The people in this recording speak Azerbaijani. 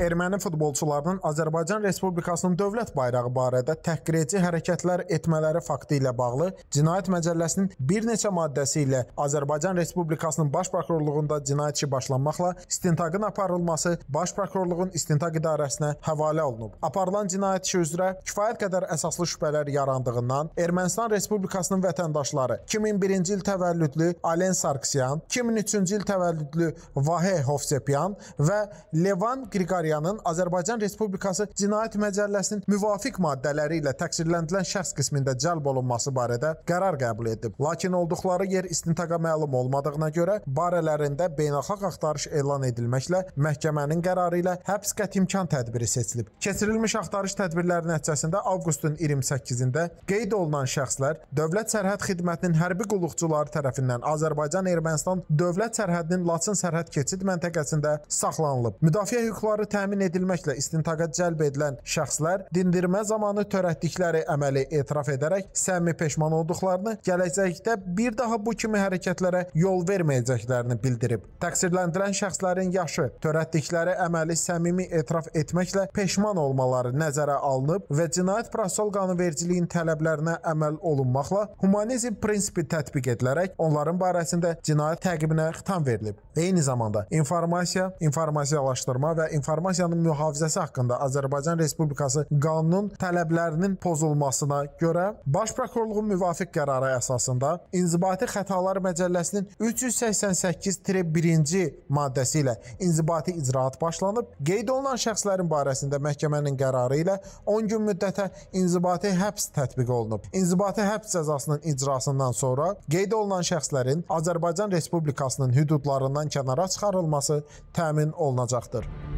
Erməni futbolçularının Azərbaycan Respublikasının dövlət bayrağı barədə təhqiredici hərəkətlər etmələri faktı ilə bağlı Cinayət Məcəlləsinin bir neçə maddəsi ilə Azərbaycan Respublikasının Baş prokurorluğunda cinayət işi başlanmaqla istintaqın aparılması Baş prokurorluğun istintaq idarəsinə həvalə olunub. Aparılan cinayət işi üzrə kifayət qədər əsaslı şübhələr yarandığından Ermənistan Respublikasının vətəndaşları 2001-ci il təvəllüdlü Alen Sarkisyan, 2003-cü il təvəllüdlü Vahe Hovsepyan və Levan Qriqoryan Sakarya'nın Azərbaycan Respublikası Cinayət Məcəlləsinin müvafiq maddələri ilə təqsirləndirilən şəxs qismində cəlb olunması barədə qərar qəbul edib. Lakin olduqları yer istintaqa məlum olmadığına görə barələrində beynəlxalq axtarış elan edilməklə məhkəmənin qərarı ilə həbs qəti imkan tədbiri seçilib. Keçirilmiş axtarış tədbirləri nəticəsində avqustun 28-də qeyd olunan şəxslər Dövlət Sərhəd Xidmətinin hərbi qulluqçuları tərəfindən Azərbaycan-Ermənistan dövlət sərhədinin Laçın sərhəd keçid məntəqəsində saxlanılıb. Müdafiə hüquqları təmin edilməklə istintaqa cəlb edilən şəxslər dindirmə zamanı törətdikləri əməli etiraf edərək səmimi peşman olduqlarını, gələcəkdə bir daha bu kimi hərəkətlərə yol verməyəcəklərini bildirib. Təqsirləndirilən şəxslərin yaşı, törətdikləri əməli səmimi etiraf etməklə peşman olmaları nəzərə alınıb və Cinayət Prosessual Qanunvericiliyin tələblərinə əməl olunmaqla humanizm prinsipi tətbiq edilərək onların barəsində cinayət təqibinə xitam verilib. Eyni zamanda informasiya, informasiyalaşdırma və informasiya informasiyanın mühafizəsi haqqında Azərbaycan Respublikası qanunun tələblərinin pozulmasına görə Baş prokurorluğun müvafiq qərarı əsasında İnzibati xətalar məcəlləsinin 388-1-ci maddəsi ilə inzibati icraat başlanıb. Qeyd olunan şəxslərin barəsində məhkəmənin qərarı ilə 10 gün müddətə inzibati həbs tətbiq olunub. İnzibati həbs cəzasının icrasından sonra qeyd olunan şəxslərin Azərbaycan Respublikasının hüdudlarından kənara çıxarılması təmin olunacaqdır.